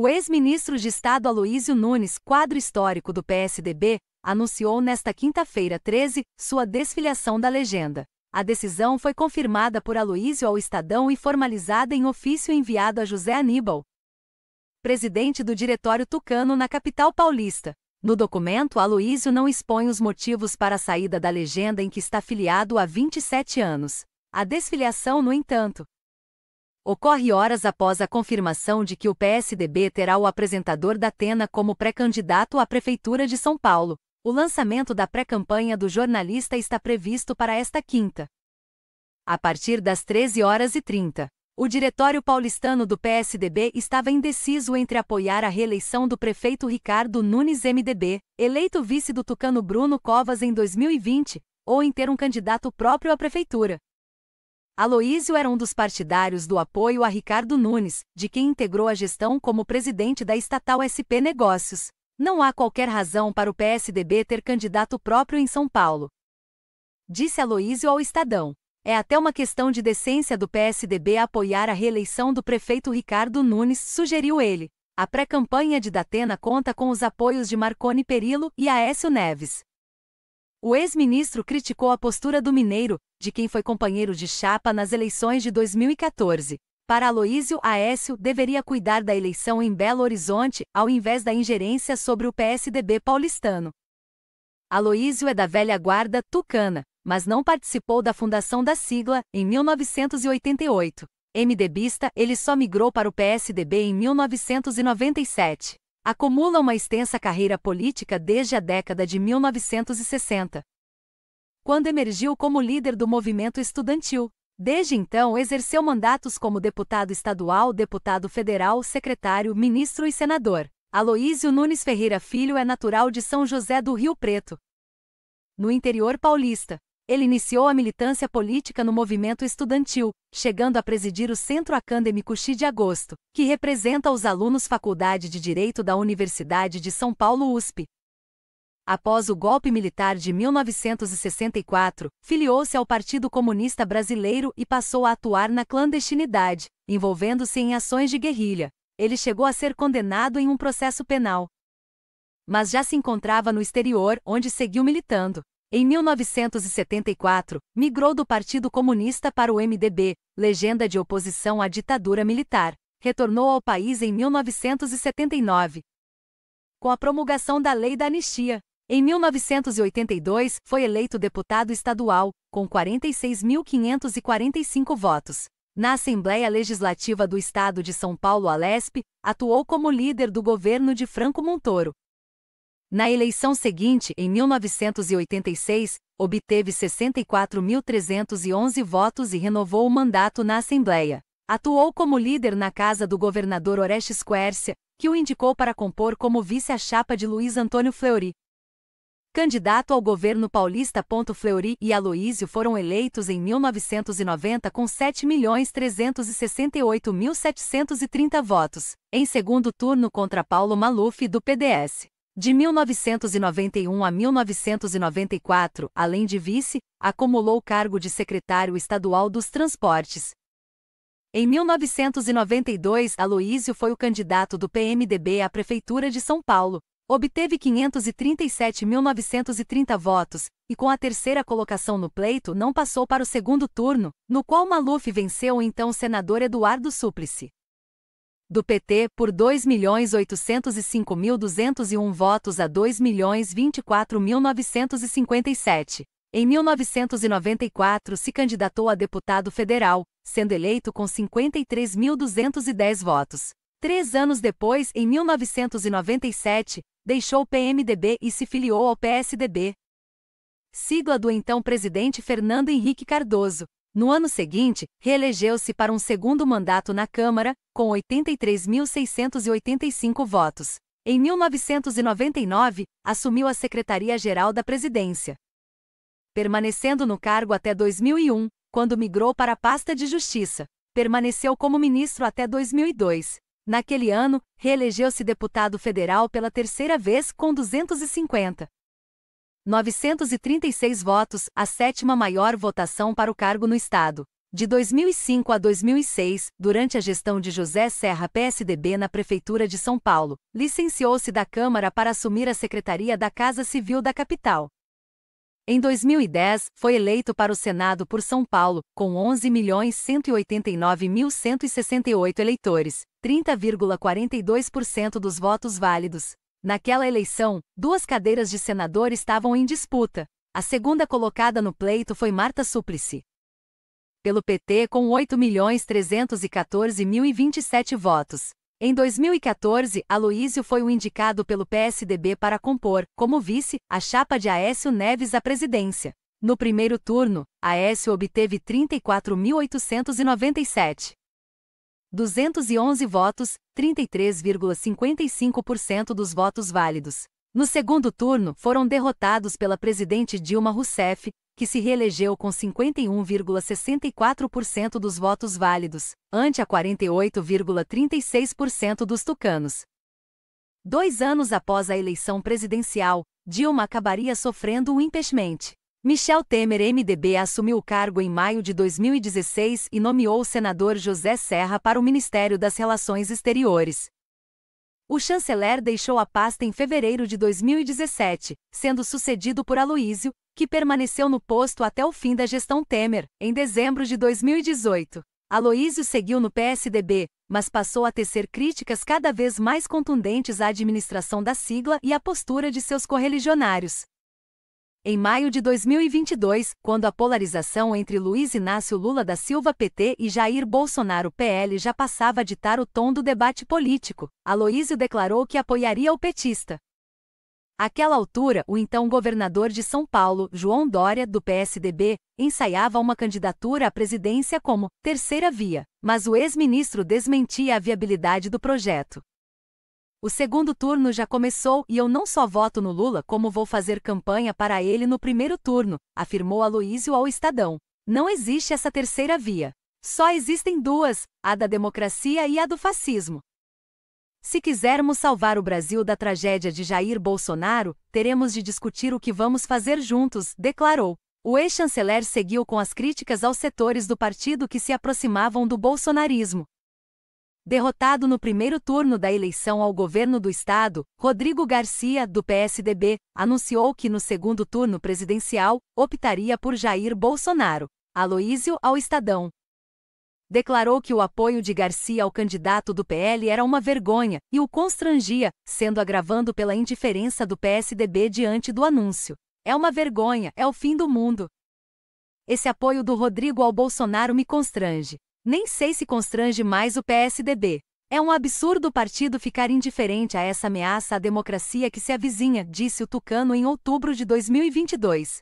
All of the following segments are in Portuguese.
O ex-ministro de Estado Aloísio Nunes, quadro histórico do PSDB, anunciou nesta quinta-feira 13 sua desfiliação da legenda. A decisão foi confirmada por Aloísio ao Estadão e formalizada em ofício enviado a José Aníbal, presidente do Diretório Tucano na capital paulista. No documento, Aloísio não expõe os motivos para a saída da legenda em que está filiado há 27 anos. A desfiliação, no entanto, ocorre horas após a confirmação de que o PSDB terá o apresentador da Atena como pré-candidato à Prefeitura de São Paulo. O lançamento da pré-campanha do jornalista está previsto para esta quinta. A partir das 13 horas e 30. O diretório paulistano do PSDB estava indeciso entre apoiar a reeleição do prefeito Ricardo Nunes MDB, eleito vice do tucano Bruno Covas em 2020, ou em ter um candidato próprio à prefeitura. Aloísio era um dos partidários do apoio a Ricardo Nunes, de quem integrou a gestão como presidente da estatal SP Negócios. Não há qualquer razão para o PSDB ter candidato próprio em São Paulo. Disse Aloísio ao Estadão. É até uma questão de decência do PSDB apoiar a reeleição do prefeito Ricardo Nunes, sugeriu ele. A pré-campanha de Datena conta com os apoios de Marconi Perillo e Aécio Neves. O ex-ministro criticou a postura do mineiro, de quem foi companheiro de chapa nas eleições de 2014. Para Aloísio Aécio, deveria cuidar da eleição em Belo Horizonte, ao invés da ingerência sobre o PSDB paulistano. Aloísio é da velha guarda tucana, mas não participou da fundação da sigla, em 1988. MDBista, ele só migrou para o PSDB em 1997. Acumula uma extensa carreira política desde a década de 1960, quando emergiu como líder do movimento estudantil. Desde então, exerceu mandatos como deputado estadual, deputado federal, secretário, ministro e senador. Aloísio Nunes Ferreira Filho é natural de São José do Rio Preto, no interior paulista. Ele iniciou a militância política no movimento estudantil, chegando a presidir o Centro Acadêmico X de Agosto, que representa os alunos Faculdade de Direito da Universidade de São Paulo USP. Após o golpe militar de 1964, filiou-se ao Partido Comunista Brasileiro e passou a atuar na clandestinidade, envolvendo-se em ações de guerrilha. Ele chegou a ser condenado em um processo penal mas já se encontrava no exterior, onde seguiu militando. Em 1974, migrou do Partido Comunista para o MDB, legenda de oposição à ditadura militar. Retornou ao país em 1979, com a promulgação da Lei da Anistia. Em 1982, foi eleito deputado estadual, com 46.545 votos. Na Assembleia Legislativa do Estado de São Paulo, Alesp, atuou como líder do governo de Franco Montoro. Na eleição seguinte, em 1986, obteve 64.311 votos e renovou o mandato na Assembleia. Atuou como líder na casa do governador Orestes Quércia, que o indicou para compor como vice a chapa de Luiz Antônio Fleury. Candidato ao governo paulista. Fleury e Aloísio foram eleitos em 1990 com 7.368.730 votos, em segundo turno contra Paulo Maluf do PDS. De 1991 a 1994, além de vice, acumulou o cargo de secretário estadual dos Transportes. Em 1992, Aloísio foi o candidato do PMDB à Prefeitura de São Paulo. Obteve 537.930 votos, e com a terceira colocação no pleito não passou para o segundo turno, no qual Maluf venceu o então senador Eduardo Súplice do PT por 2.805.201 votos a 2.024.957. Em 1994 se candidatou a deputado federal, sendo eleito com 53.210 votos. Três anos depois, em 1997, deixou o PMDB e se filiou ao PSDB. Sigla do então presidente Fernando Henrique Cardoso, no ano seguinte, reelegeu-se para um segundo mandato na Câmara, com 83.685 votos. Em 1999, assumiu a Secretaria-Geral da Presidência. Permanecendo no cargo até 2001, quando migrou para a pasta de Justiça. Permaneceu como ministro até 2002. Naquele ano, reelegeu-se deputado federal pela terceira vez com 250. 936 votos, a sétima maior votação para o cargo no Estado. De 2005 a 2006, durante a gestão de José Serra PSDB na Prefeitura de São Paulo, licenciou-se da Câmara para assumir a Secretaria da Casa Civil da capital. Em 2010, foi eleito para o Senado por São Paulo, com 11.189.168 eleitores, 30,42% dos votos válidos, Naquela eleição, duas cadeiras de senador estavam em disputa. A segunda colocada no pleito foi Marta Suplicy. Pelo PT com 8.314.027 votos. Em 2014, Aloísio foi o indicado pelo PSDB para compor, como vice, a chapa de Aécio Neves à presidência. No primeiro turno, Aécio obteve 34.897 211 votos, 33,55% dos votos válidos. No segundo turno, foram derrotados pela presidente Dilma Rousseff, que se reelegeu com 51,64% dos votos válidos, ante a 48,36% dos tucanos. Dois anos após a eleição presidencial, Dilma acabaria sofrendo o impeachment. Michel Temer MDB assumiu o cargo em maio de 2016 e nomeou o senador José Serra para o Ministério das Relações Exteriores. O chanceler deixou a pasta em fevereiro de 2017, sendo sucedido por Aloísio, que permaneceu no posto até o fim da gestão Temer, em dezembro de 2018. Aloísio seguiu no PSDB, mas passou a tecer críticas cada vez mais contundentes à administração da sigla e à postura de seus correligionários. Em maio de 2022, quando a polarização entre Luiz Inácio Lula da Silva PT e Jair Bolsonaro PL já passava a ditar o tom do debate político, Aloísio declarou que apoiaria o petista. Aquela altura, o então governador de São Paulo, João Dória, do PSDB, ensaiava uma candidatura à presidência como terceira via, mas o ex-ministro desmentia a viabilidade do projeto. O segundo turno já começou e eu não só voto no Lula, como vou fazer campanha para ele no primeiro turno, afirmou Aloísio ao Estadão. Não existe essa terceira via. Só existem duas, a da democracia e a do fascismo. Se quisermos salvar o Brasil da tragédia de Jair Bolsonaro, teremos de discutir o que vamos fazer juntos, declarou. O ex-chanceler seguiu com as críticas aos setores do partido que se aproximavam do bolsonarismo, derrotado no primeiro turno da eleição ao governo do estado, Rodrigo Garcia, do PSDB, anunciou que no segundo turno presidencial optaria por Jair Bolsonaro. Aloísio ao Estadão. Declarou que o apoio de Garcia ao candidato do PL era uma vergonha e o constrangia, sendo agravando pela indiferença do PSDB diante do anúncio. É uma vergonha, é o fim do mundo. Esse apoio do Rodrigo ao Bolsonaro me constrange. Nem sei se constrange mais o PSDB. É um absurdo o partido ficar indiferente a essa ameaça à democracia que se avizinha, disse o Tucano em outubro de 2022.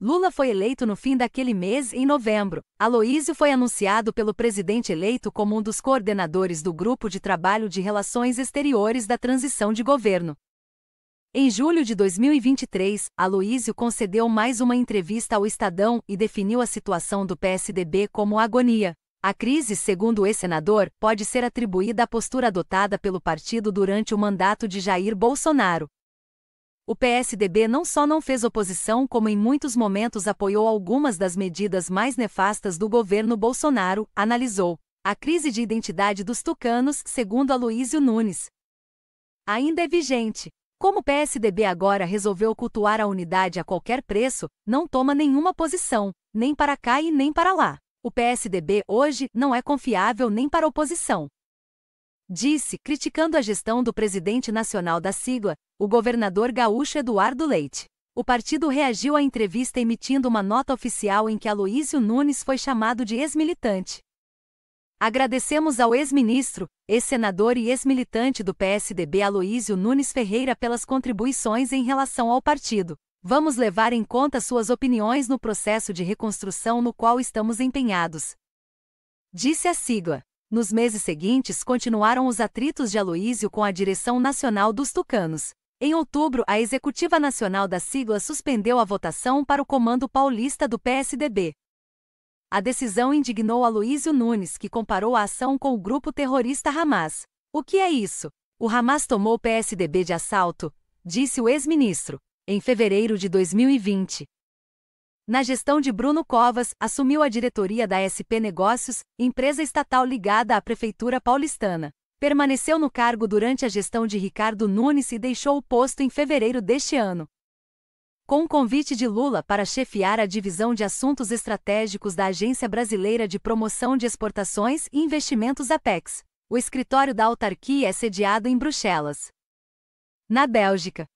Lula foi eleito no fim daquele mês em novembro. Aloísio foi anunciado pelo presidente eleito como um dos coordenadores do Grupo de Trabalho de Relações Exteriores da Transição de Governo. Em julho de 2023, Aloísio concedeu mais uma entrevista ao Estadão e definiu a situação do PSDB como agonia. A crise, segundo o ex-senador, pode ser atribuída à postura adotada pelo partido durante o mandato de Jair Bolsonaro. O PSDB não só não fez oposição, como em muitos momentos apoiou algumas das medidas mais nefastas do governo Bolsonaro, analisou. A crise de identidade dos tucanos, segundo Aloísio Nunes. Ainda é vigente. Como o PSDB agora resolveu cultuar a unidade a qualquer preço, não toma nenhuma posição, nem para cá e nem para lá. O PSDB hoje não é confiável nem para a oposição. Disse, criticando a gestão do presidente nacional da sigla, o governador gaúcho Eduardo Leite. O partido reagiu à entrevista emitindo uma nota oficial em que Aloísio Nunes foi chamado de ex-militante. Agradecemos ao ex-ministro, ex-senador e ex-militante do PSDB Aloísio Nunes Ferreira pelas contribuições em relação ao partido. Vamos levar em conta suas opiniões no processo de reconstrução no qual estamos empenhados. Disse a sigla. Nos meses seguintes continuaram os atritos de Aloísio com a direção nacional dos tucanos. Em outubro, a Executiva Nacional da sigla suspendeu a votação para o comando paulista do PSDB. A decisão indignou Aloísio Nunes, que comparou a ação com o grupo terrorista Hamas. O que é isso? O Hamas tomou o PSDB de assalto, disse o ex-ministro, em fevereiro de 2020. Na gestão de Bruno Covas, assumiu a diretoria da SP Negócios, empresa estatal ligada à Prefeitura Paulistana. Permaneceu no cargo durante a gestão de Ricardo Nunes e deixou o posto em fevereiro deste ano com o convite de Lula para chefiar a divisão de assuntos estratégicos da Agência Brasileira de Promoção de Exportações e Investimentos APEX. O escritório da autarquia é sediado em Bruxelas. Na Bélgica,